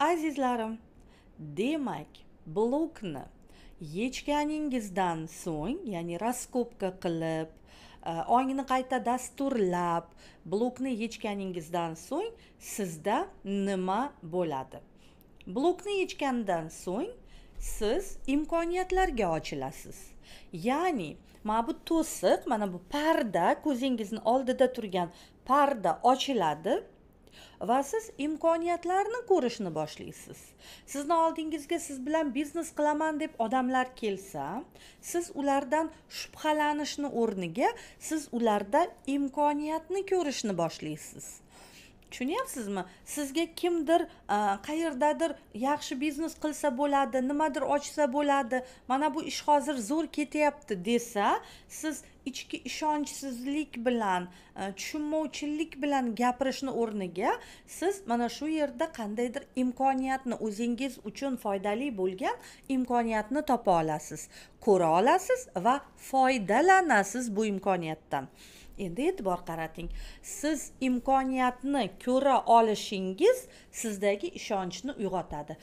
azizlarim demak blokni yechganingizdan so'ng ya'ni raskopka qilib e, ongni qayta dasturlab blokni yechganingizdan so'ng sizda nima bo'ladi blokni yechgandan so'ng siz imkoniyatlarga ochilasiz ya'ni mana bu to'siq mana bu parda ko'zingizni oldida turgan parda ochiladi va siz imkoniyatlarni ko'rishni boshlaysiz sizni oldingizga siz bilan biznes qilaman deb odamlar kelsa siz ulardan shubhalanishni o'rniga siz ularda imkoniyatni ko'rishni boshlaysiz tushunyapsizmi sizga kimdir qayerdadir yaxshi biznes qilsa bo'ladi nimadir ochsa bo'ladi mana bu ish hozir zo'r ketyapti desa siz ichki ishonchsizlik bilan e, tushunmovchilik bilan gapirishni o'rniga siz mana shu yerda qandaydir imkoniyatni o'zingiz uchun foydali bo'lgan imkoniyatni topa olasiz ko'ra olasiz va foydalanasiz bu imkoniyatdan endi e'tibor qarating siz imkoniyatni ko'ra olishingiz sizdagi ishonchni uyg'otadi